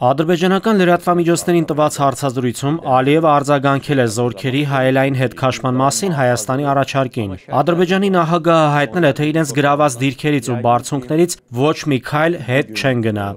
Ադրբեջանական լրատվամիջոցներին տված հարցազրույցում Ալիևը արձագանքել է զորքերի հայելային հետ քաշման մասին Հայաստանի առաջարկին։ Ադրբեջանի նահագահը հայտնել է, թե իրենց գրաված դիրքերից ու բարձունքներից ոչ մի քայլ հետ չեն գնա։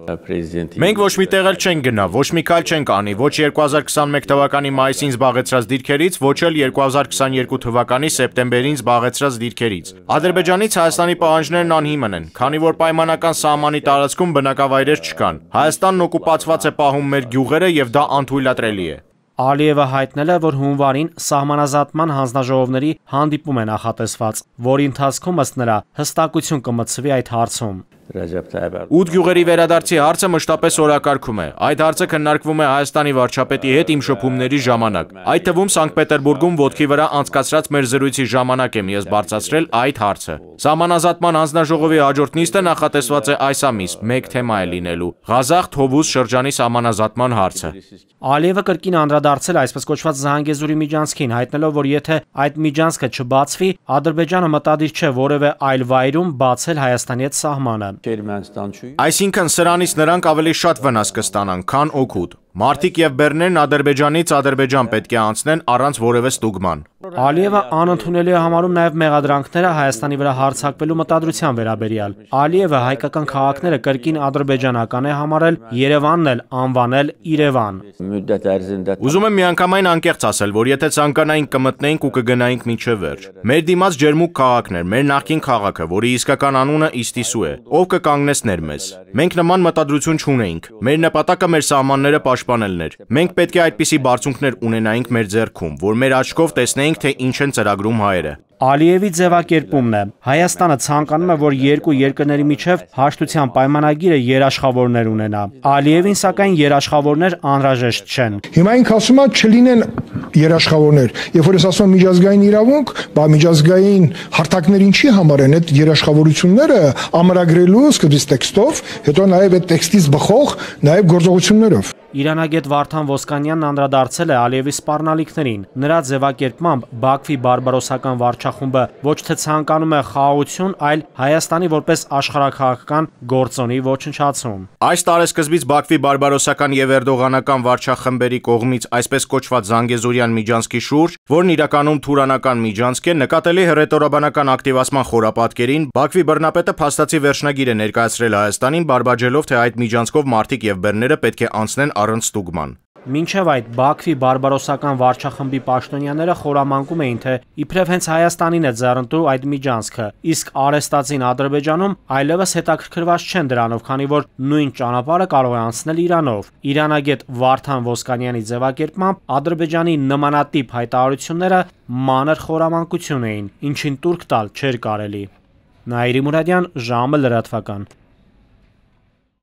Մենք ոչ մի տեղ էլ չենք գնա, ոչ մի քայլ չենք անի, ոչ 2021 թվականի մայիսին զբաղեցրած դիրքերից, ոչ էլ 2022 թվականի սեպտեմբերին զբաղեցրած դիրքերից։ Ադրբեջանից Հայաստանի պահանջներն անհիմն են, քանի որ պայմանական սահմանի տարածքում բնակավայրեր չկան։ Հայաստանն օկուպացված Աստված է պահում մեր գյուղերը եւ դա անթույլատրելի է։ Ալիևը հայտնել է, որ հունվարին սահմանազատման հանձնաժողովների հանդիպում է նախատեսված, որի ընթացքում ըստ նրա հստակություն կմտցվի այդ հարցում։ Ութ գյուղերի վերադարձի հարցը մշտապես օրակարգում է։ Այդ հարցը քննարկվում է Հայաստանի վարչապետի հետ իմ շփումների ժամանակ։ Այդ թվում Սանկտ Պետերբուրգում ոդքի վրա անցկացրած մեր զրույցի ժամանակ եմ ես բարձրացրել այդ հարցը։ Սահմանազատման հանձնաժողովի հաջորդ նիստը նախատեսված է այս ամիս, մեկ թեմա է լինելու՝ Ղազախ-Թոբուս շրջանի սահմանազատման հարցը։ Ալիևը կրկին անդրադարձել այսպես կոչված Զանգեզուրի միջանցքին, հայտնելով, որ եթե այդ միջանցքը չբացվի, Ադրբեջանը մտադիր չէ որևէ այլ վայրում բացել Հայաստանի հետ սահմանը։ Այսինքն սրանից նրանք ավելի շատ վնաս կստանան, քան օգուտ։ Մարտիկ եւ Բեռներն Ադրբեջանից Ադրբեջան պետք է անցնեն առանց որևէ ստուգման։ Ալիևը անընդունելի է համարում նաև մեղադրանքները Հայաստանի վրա հարձակվելու մտադրության վերաբերյալ։ Ալիևը հայկական քաղաքները կրկին ադրբեջանական է համարել, Երևանն էլ անվանել Իրևան։ Ուզում եմ միանգամայն անկեղծ ասել, որ եթե ցանկանային կմտնեինք ու կգնայինք մինչև վերջ։ Մեր դիմաց Ջերմուկ քաղաքն էր, մեր նախկին քաղաքը, որի իսկական անունը Իստիսու է, ով կկանգնեցներ մեզ։ Մենք նման մտադրություն չունեինք։ Մեր նպատակը մեր սահմանները պաշտպանելն պաշտպանելներ։ Մենք պետք է այդպիսի բարձունքներ ունենայինք մեր ձեռքում, որ մեր աչքով տեսնեինք, թե ինչ են ծրագրում հայերը։ Ալիևի ձևակերպումն է։ Հայաստանը ցանկանում է, որ երկու երկրների միջև հաշտության պայմանագիրը երաշխավորներ ունենա։ Ալիևին սակայն երաշխավորներ անհրաժեշտ չեն։ Հիմա ինք ասում է չլինեն երաշխավորներ։ Երբ որ ես ասում եմ միջազգային իրավունք, բա միջազգային հարթակներ ինչի համար են այդ երաշխավորությունները ամրագրելու սկզբից տեքստով, հետո նաև այդ տեքստից բխող նաև գործողություններով։ Իրանագետ Վարդան Ոսկանյանն անդրադարձել է Ալիևի սպառնալիքներին։ Նրա ձևակերպմամբ Բաքվի բարբարոսական վարչախ համարախումբը ոչ թե ցանկանում է խաղաղություն, այլ Հայաստանի որպես աշխարհակահաղական գործոնի ոչնչացում։ Այս տարեսկզբից Բաքվի բարբարոսական եւ Էրդողանական վարչախմբերի կողմից այսպես կոչված Զանգեզուրյան միջանցքի շուրջ, որն իրականում Թուրանական միջանցք է, նկատելի է ռետորաբանական ակտիվացման խորապատկերին Բաքվի բռնապետը փաստացի վերջնագիր է ներկայացրել Հայաստանին, բարբաջելով թե այդ միջանցքով մարդիկ եւ բեռները պետք է անցնեն առանց ստուգման։ Մինչև այդ Բաքվի բարբարոսական վարչախմբի պաշտոնյաները խորամանկում էին, թե իբրև հենց Հայաստանին է ձեռնտու այդ միջանցքը, իսկ արեստացին Ադրբեջանում այլևս հետաքրքրված չեն դրանով, քանի որ նույն ճանապարհը կարող է անցնել Իրանով։ Իրանագետ Վարդան Ոսկանյանի ձևակերպմամբ Ադրբեջանի նմանատիպ հայտարարությունները մանր խորամանկություն էին, ինչին турք տալ չէր կարելի։ Նաիրի Մուրադյան, ժամը լրատվական։